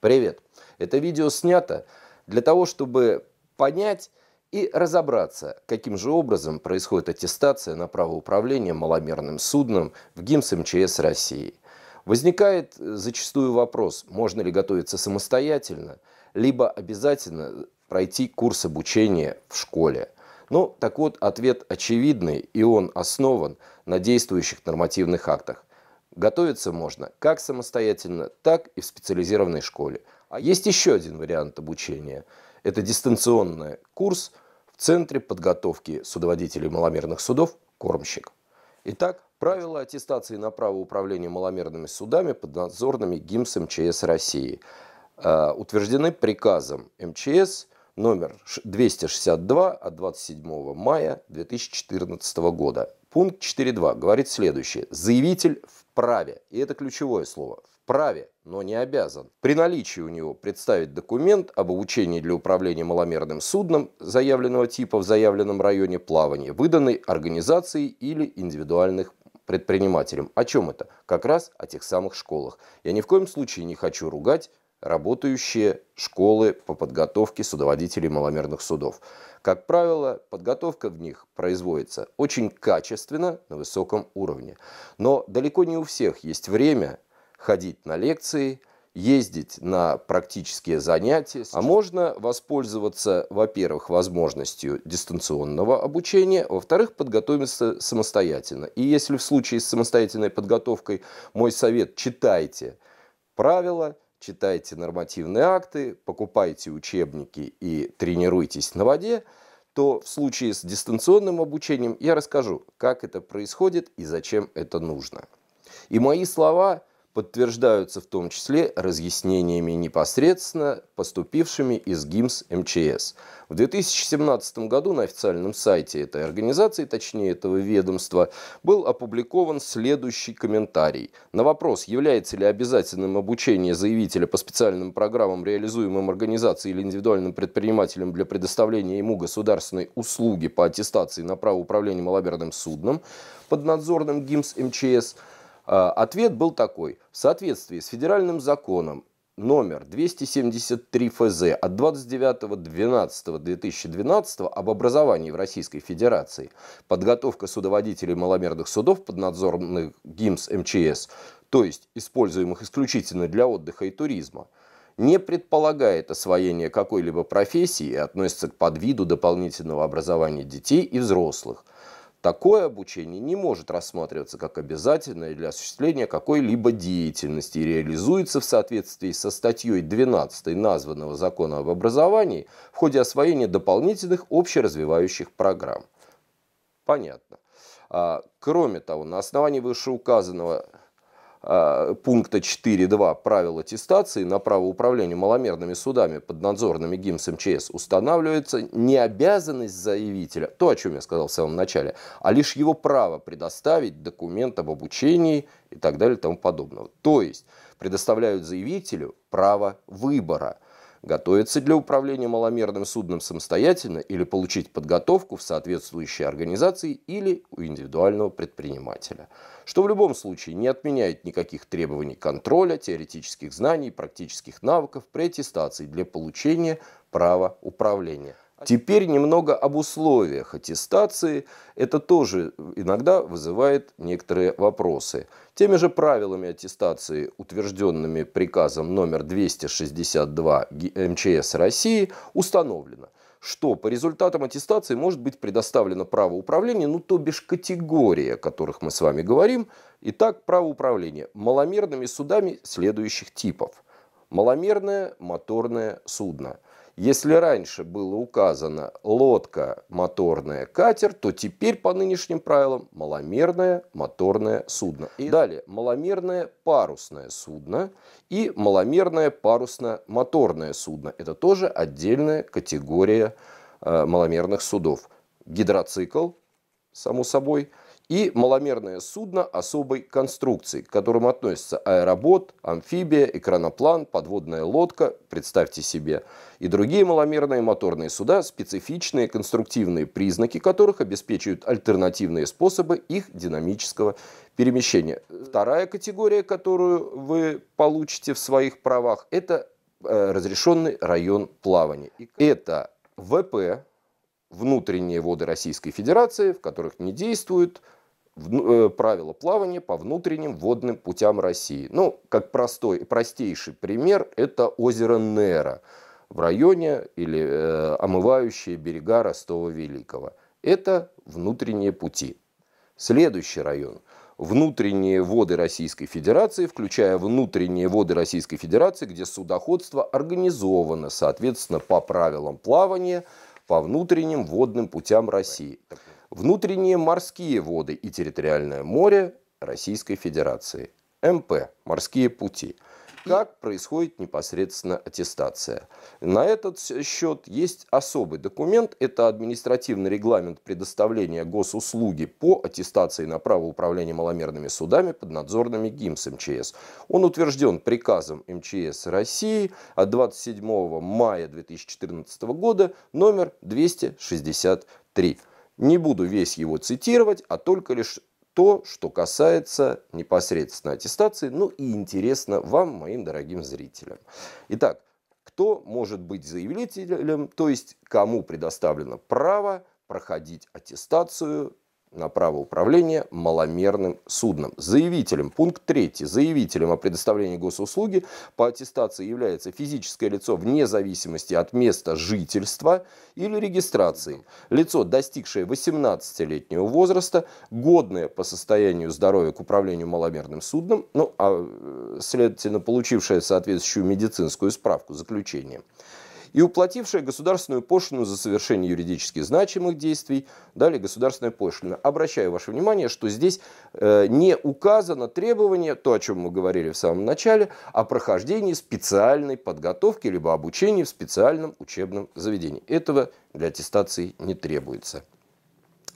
Привет! Это видео снято для того, чтобы понять и разобраться, каким же образом происходит аттестация на право управления маломерным судном в ГИМС МЧС России. Возникает зачастую вопрос, можно ли готовиться самостоятельно, либо обязательно пройти курс обучения в школе. Ну, так вот, ответ очевидный, и он основан на действующих нормативных актах. Готовиться можно как самостоятельно, так и в специализированной школе. А есть еще один вариант обучения. Это дистанционный курс в Центре подготовки судоводителей маломерных судов «Кормщик». Итак, правила аттестации на право управления маломерными судами под надзорными ГИМС МЧС России а, утверждены приказом МЧС номер 262 от 27 мая 2014 года. Пункт 4.2 говорит следующее. Заявитель в вправе, и это ключевое слово, вправе, но не обязан, при наличии у него представить документ об обучении для управления маломерным судном заявленного типа в заявленном районе плавания, выданной организацией или индивидуальных предпринимателем. О чем это? Как раз о тех самых школах. Я ни в коем случае не хочу ругать работающие школы по подготовке судоводителей маломерных судов. Как правило, подготовка в них производится очень качественно, на высоком уровне. Но далеко не у всех есть время ходить на лекции, ездить на практические занятия. А можно воспользоваться, во-первых, возможностью дистанционного обучения, во-вторых, подготовиться самостоятельно. И если в случае с самостоятельной подготовкой мой совет – читайте правила – читайте нормативные акты, покупайте учебники и тренируйтесь на воде, то в случае с дистанционным обучением я расскажу, как это происходит и зачем это нужно. И мои слова подтверждаются в том числе разъяснениями непосредственно поступившими из ГИМС МЧС. В 2017 году на официальном сайте этой организации, точнее этого ведомства, был опубликован следующий комментарий. На вопрос, является ли обязательным обучение заявителя по специальным программам, реализуемым организацией или индивидуальным предпринимателем для предоставления ему государственной услуги по аттестации на право управления маловерным судном под надзорным ГИМС МЧС – а, ответ был такой. В соответствии с федеральным законом номер 273 ФЗ от 29.12.2012 об образовании в Российской Федерации, подготовка судоводителей маломерных судов под поднадзорных ГИМС МЧС, то есть используемых исключительно для отдыха и туризма, не предполагает освоение какой-либо профессии и относится к подвиду дополнительного образования детей и взрослых – Такое обучение не может рассматриваться как обязательное для осуществления какой-либо деятельности и реализуется в соответствии со статьей 12 названного закона об образовании в ходе освоения дополнительных общеразвивающих программ. Понятно. А, кроме того, на основании вышеуказанного а, пункта 4.2 правил аттестации на право управления маломерными судами под надзорными ГИМС МЧС устанавливается не обязанность заявителя, то, о чем я сказал в самом начале, а лишь его право предоставить документ об обучении и так далее и тому подобного. То есть предоставляют заявителю право выбора – готовиться для управления маломерным судном самостоятельно или получить подготовку в соответствующей организации или у индивидуального предпринимателя, что в любом случае не отменяет никаких требований контроля, теоретических знаний, практических навыков при аттестации для получения права управления. Теперь немного об условиях аттестации. Это тоже иногда вызывает некоторые вопросы. Теми же правилами аттестации, утвержденными приказом номер 262 МЧС России, установлено, что по результатам аттестации может быть предоставлено право управления, ну то бишь категория, о которых мы с вами говорим. Итак, право управления маломерными судами следующих типов. Маломерное моторное судно – если раньше было указано лодка, моторная, катер, то теперь по нынешним правилам маломерное моторное судно. И далее маломерное парусное судно и маломерное парусно-моторное судно. Это тоже отдельная категория э, маломерных судов. Гидроцикл, само собой, и маломерное судно особой конструкции, к которым относятся аэробот, амфибия, экраноплан, подводная лодка, представьте себе, и другие маломерные моторные суда, специфичные конструктивные признаки которых обеспечивают альтернативные способы их динамического перемещения. Вторая категория, которую вы получите в своих правах, это э, разрешенный район плавания. Это ВП, внутренние воды Российской Федерации, в которых не действуют ну, э, правила плавания по внутренним водным путям России. Ну, как простой, простейший пример, это озеро Нера в районе или э, омывающие берега Ростова Великого. Это внутренние пути. Следующий район. Внутренние воды Российской Федерации, включая внутренние воды Российской Федерации, где судоходство организовано, соответственно, по правилам плавания, по внутренним водным путям России внутренние морские воды и территориальное море Российской Федерации, МП, морские пути – как происходит непосредственно аттестация. На этот счет есть особый документ. Это административный регламент предоставления госуслуги по аттестации на право управления маломерными судами под надзорными ГИМС МЧС. Он утвержден приказом МЧС России от 27 мая 2014 года номер 263. Не буду весь его цитировать, а только лишь то, что касается непосредственно аттестации, ну и интересно вам, моим дорогим зрителям. Итак, кто может быть заявителем, то есть кому предоставлено право проходить аттестацию на право управления маломерным судном. Заявителем, пункт 3, заявителем о предоставлении госуслуги по аттестации является физическое лицо вне зависимости от места жительства или регистрации. Лицо, достигшее 18-летнего возраста, годное по состоянию здоровья к управлению маломерным судном, ну, а, э, следовательно, получившее соответствующую медицинскую справку, заключение и уплатившая государственную пошлину за совершение юридически значимых действий, далее государственная пошлина. Обращаю ваше внимание, что здесь э, не указано требование, то, о чем мы говорили в самом начале, о прохождении специальной подготовки либо обучении в специальном учебном заведении. Этого для аттестации не требуется.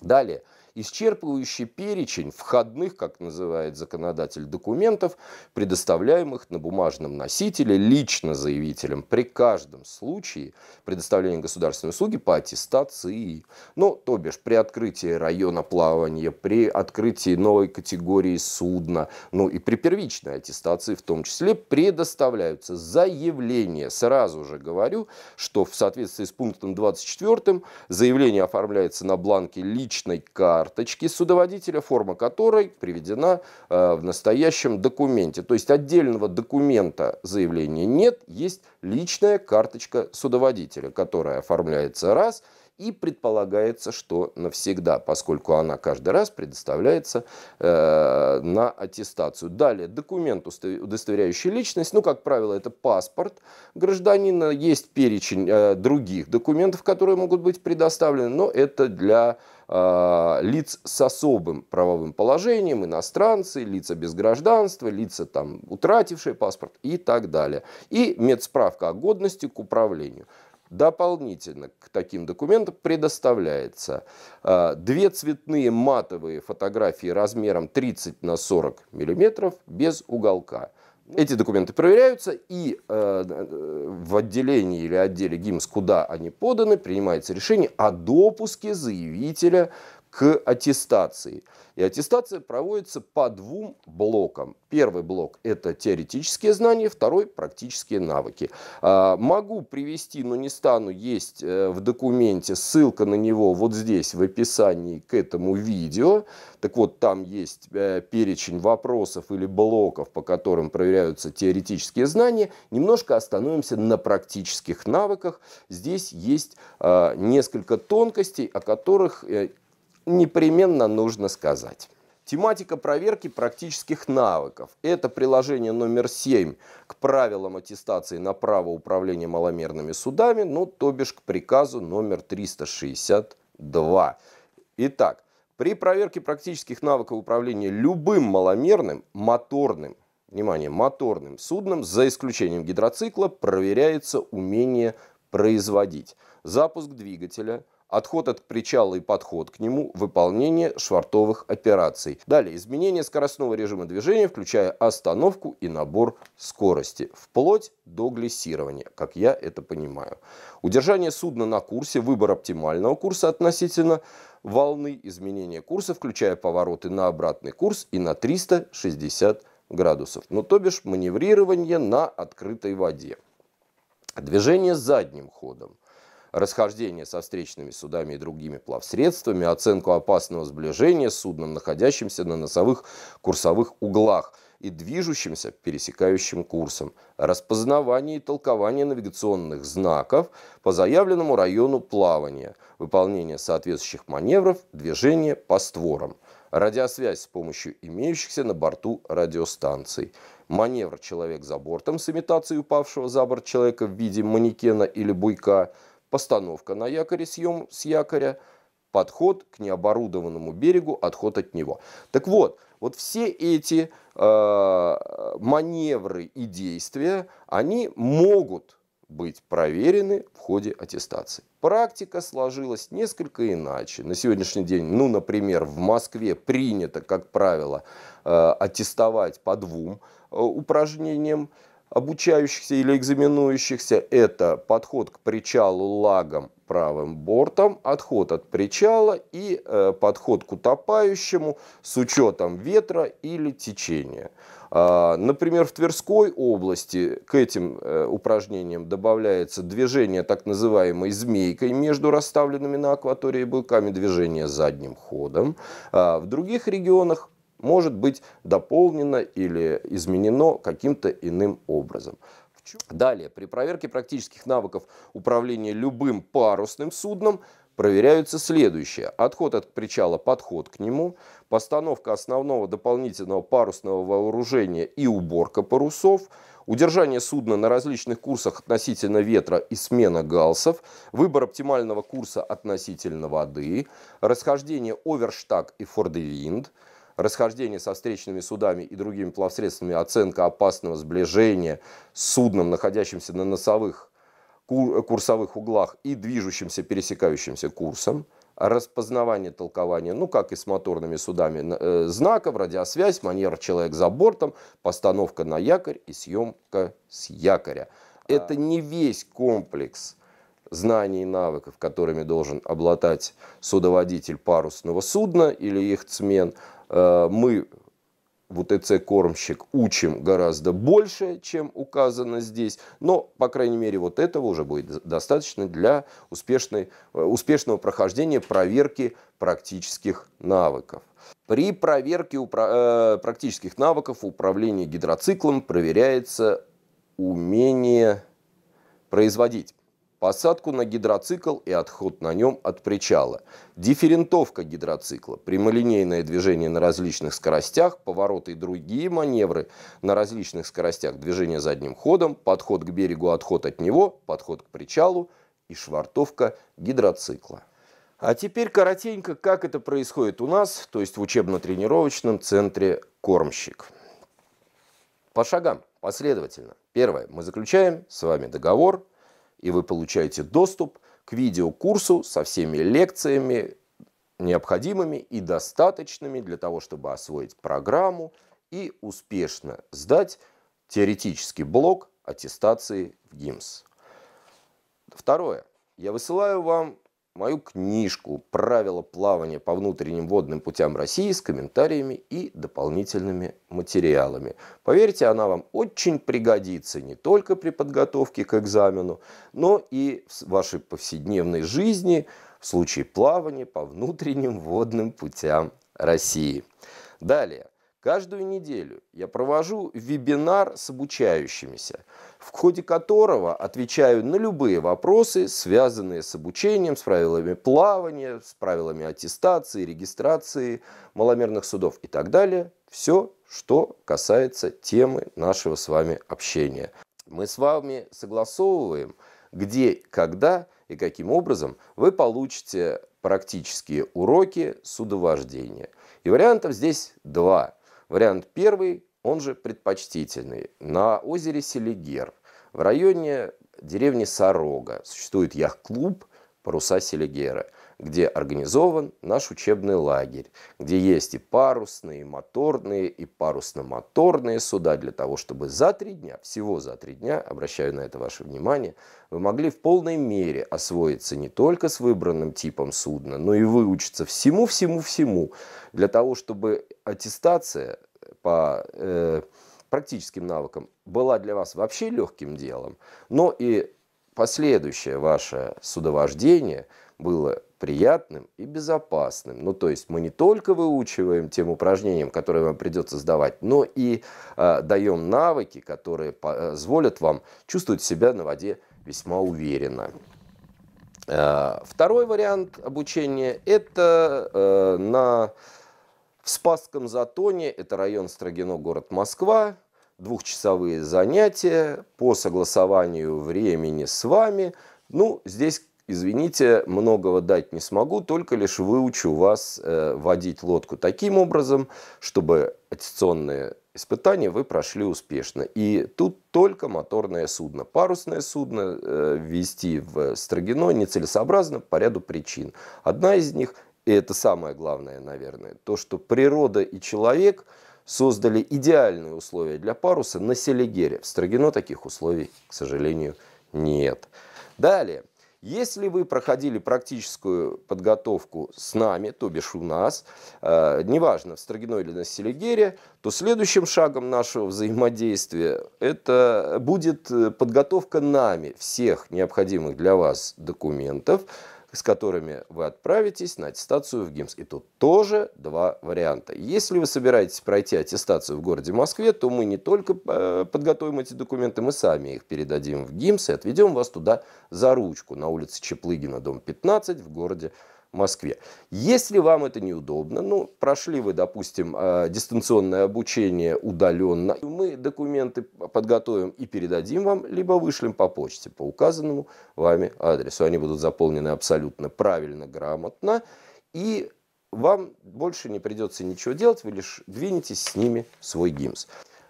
Далее – исчерпывающий перечень входных, как называет законодатель, документов, предоставляемых на бумажном носителе лично заявителем при каждом случае предоставления государственной услуги по аттестации. Ну, то бишь, при открытии района плавания, при открытии новой категории судна, ну и при первичной аттестации в том числе предоставляются заявления. Сразу же говорю, что в соответствии с пунктом 24 заявление оформляется на бланке личной карты карточки судоводителя, форма которой приведена э, в настоящем документе. То есть отдельного документа заявления нет, есть личная карточка судоводителя, которая оформляется раз – и предполагается, что навсегда, поскольку она каждый раз предоставляется э, на аттестацию. Далее, документ, удостоверяющий личность, ну, как правило, это паспорт гражданина, есть перечень э, других документов, которые могут быть предоставлены, но это для э, лиц с особым правовым положением, иностранцы, лица без гражданства, лица там, утратившие паспорт и так далее. И медсправка о годности к управлению. Дополнительно к таким документам предоставляется а, две цветные матовые фотографии размером 30 на 40 миллиметров без уголка. Эти документы проверяются, и э, в отделении или отделе ГИМС, куда они поданы, принимается решение о допуске заявителя к аттестации. И аттестация проводится по двум блокам. Первый блок – это теоретические знания, второй – практические навыки. А, могу привести, но не стану, есть э, в документе ссылка на него вот здесь в описании к этому видео. Так вот, там есть э, перечень вопросов или блоков, по которым проверяются теоретические знания. Немножко остановимся на практических навыках. Здесь есть а, несколько тонкостей, о которых э, непременно нужно сказать. Тематика проверки практических навыков. Это приложение номер 7 к правилам аттестации на право управления маломерными судами, ну, то бишь к приказу номер 362. Итак, при проверке практических навыков управления любым маломерным, моторным, внимание, моторным судном, за исключением гидроцикла, проверяется умение производить. Запуск двигателя – отход от причала и подход к нему, выполнение швартовых операций. Далее, изменение скоростного режима движения, включая остановку и набор скорости, вплоть до глиссирования, как я это понимаю. Удержание судна на курсе, выбор оптимального курса относительно волны, изменение курса, включая повороты на обратный курс и на 360 градусов. Ну, то бишь маневрирование на открытой воде. Движение задним ходом расхождение со встречными судами и другими плавсредствами, оценку опасного сближения с судном, находящимся на носовых курсовых углах и движущимся пересекающим курсом, распознавание и толкование навигационных знаков по заявленному району плавания, выполнение соответствующих маневров, движение по створам, радиосвязь с помощью имеющихся на борту радиостанций, маневр «человек за бортом» с имитацией упавшего за борт человека в виде манекена или буйка – постановка на якоре, съем с якоря, подход к необорудованному берегу, отход от него. Так вот, вот все эти э, маневры и действия, они могут быть проверены в ходе аттестации. Практика сложилась несколько иначе. На сегодняшний день, ну, например, в Москве принято, как правило, э, аттестовать по двум э, упражнениям обучающихся или экзаменующихся – это подход к причалу лагом правым бортом, отход от причала и э, подход к утопающему с учетом ветра или течения. Э, например, в Тверской области к этим э, упражнениям добавляется движение так называемой змейкой между расставленными на акватории быками, движение задним ходом. Э, в других регионах может быть дополнено или изменено каким-то иным образом. Далее, при проверке практических навыков управления любым парусным судном проверяются следующие. Отход от причала, подход к нему, постановка основного дополнительного парусного вооружения и уборка парусов, удержание судна на различных курсах относительно ветра и смена галсов, выбор оптимального курса относительно воды, расхождение оверштаг и фордевинд, -э расхождение со встречными судами и другими плавсредствами, оценка опасного сближения с судном, находящимся на носовых курсовых углах и движущимся пересекающимся курсом, распознавание толкования, ну как и с моторными судами, э, знаков, радиосвязь, манера человек за бортом, постановка на якорь и съемка с якоря. А. Это не весь комплекс знаний и навыков, которыми должен обладать судоводитель парусного судна или их яхтсмен, Э, мы вот ЭЦ кормщик учим гораздо больше, чем указано здесь, но, по крайней мере, вот этого уже будет достаточно для успешной, э, успешного прохождения проверки практических навыков. При проверке упра- э, практических навыков управления гидроциклом проверяется умение производить посадку на гидроцикл и отход на нем от причала. Дифферентовка гидроцикла, прямолинейное движение на различных скоростях, повороты и другие маневры на различных скоростях, движение задним ходом, подход к берегу, отход от него, подход к причалу и швартовка гидроцикла. А теперь коротенько, как это происходит у нас, то есть в учебно-тренировочном центре «Кормщик». По шагам, последовательно. Первое. Мы заключаем с вами договор и вы получаете доступ к видеокурсу со всеми лекциями, необходимыми и достаточными для того, чтобы освоить программу и успешно сдать теоретический блок аттестации в ГИМС. Второе. Я высылаю вам мою книжку «Правила плавания по внутренним водным путям России» с комментариями и дополнительными материалами. Поверьте, она вам очень пригодится не только при подготовке к экзамену, но и в вашей повседневной жизни в случае плавания по внутренним водным путям России. Далее. Каждую неделю я провожу вебинар с обучающимися, в ходе которого отвечаю на любые вопросы, связанные с обучением, с правилами плавания, с правилами аттестации, регистрации маломерных судов и так далее. Все, что касается темы нашего с вами общения. Мы с вами согласовываем, где, когда и каким образом вы получите практические уроки судовождения. И вариантов здесь два – Вариант первый, он же предпочтительный. На озере Селигер в районе деревни Сорога существует яхт-клуб «Паруса Селигера» где организован наш учебный лагерь, где есть и парусные, и моторные, и парусно-моторные суда для того, чтобы за три дня, всего за три дня, обращаю на это ваше внимание, вы могли в полной мере освоиться не только с выбранным типом судна, но и выучиться всему-всему-всему для того, чтобы аттестация по... Э, практическим навыкам была для вас вообще легким делом, но и последующее ваше судовождение было приятным и безопасным. Ну, то есть мы не только выучиваем тем упражнениям, которые вам придется сдавать, но и э, даем навыки, которые позволят вам чувствовать себя на воде весьма уверенно. Э, второй вариант обучения – это э, на... В Спасском Затоне, это район Строгино, город Москва, двухчасовые занятия по согласованию времени с вами. Ну, здесь извините, многого дать не смогу, только лишь выучу вас э, водить лодку таким образом, чтобы аттестационные испытания вы прошли успешно. И тут только моторное судно. Парусное судно э, ввести в Строгино нецелесообразно по ряду причин. Одна из них, и это самое главное, наверное, то, что природа и человек создали идеальные условия для паруса на Селигере. В Строгино таких условий, к сожалению, нет. Далее. Если вы проходили практическую подготовку с нами, то бишь у нас, э, неважно, в Строгино или на Селигере, то следующим шагом нашего взаимодействия это будет э, подготовка нами всех необходимых для вас документов, с которыми вы отправитесь на аттестацию в ГИМС. И тут тоже два варианта. Если вы собираетесь пройти аттестацию в городе Москве, то мы не только э, подготовим эти документы, мы сами их передадим в ГИМС и отведем вас туда за ручку на улице Чеплыгина, дом 15 в городе Москве. Москве. Если вам это неудобно, ну, прошли вы, допустим, э, дистанционное обучение удаленно, мы документы подготовим и передадим вам, либо вышлем по почте по указанному вами адресу. Они будут заполнены абсолютно правильно, грамотно, и вам больше не придется ничего делать, вы лишь двинетесь с ними свой ГИМС.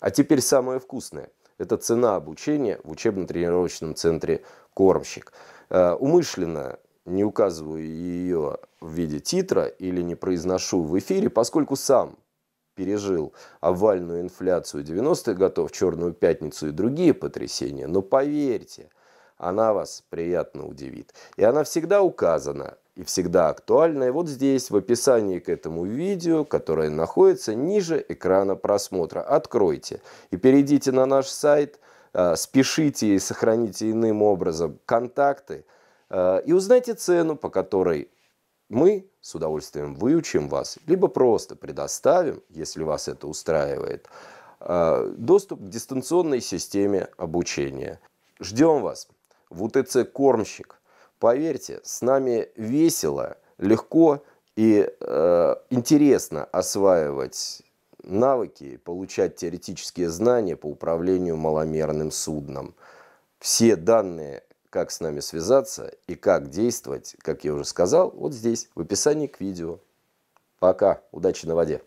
А теперь самое вкусное. Это цена обучения в учебно-тренировочном центре «Кормщик». Э, умышленно не указываю ее в виде титра или не произношу в эфире, поскольку сам пережил овальную инфляцию 90-х годов, черную пятницу и другие потрясения, но поверьте, она вас приятно удивит. И она всегда указана и всегда актуальна. И вот здесь, в описании к этому видео, которое находится ниже экрана просмотра, откройте и перейдите на наш сайт, э, спешите и сохраните иным образом контакты – Э, и узнайте цену, по которой мы с удовольствием выучим вас, либо просто предоставим, если вас это устраивает, э, доступ к дистанционной системе обучения. Ждем вас в УТЦ «Кормщик». Поверьте, с нами весело, легко и э, интересно осваивать навыки, получать теоретические знания по управлению маломерным судном. Все данные как с нами связаться и как действовать, как я уже сказал, вот здесь, в описании к видео. Пока, удачи на воде!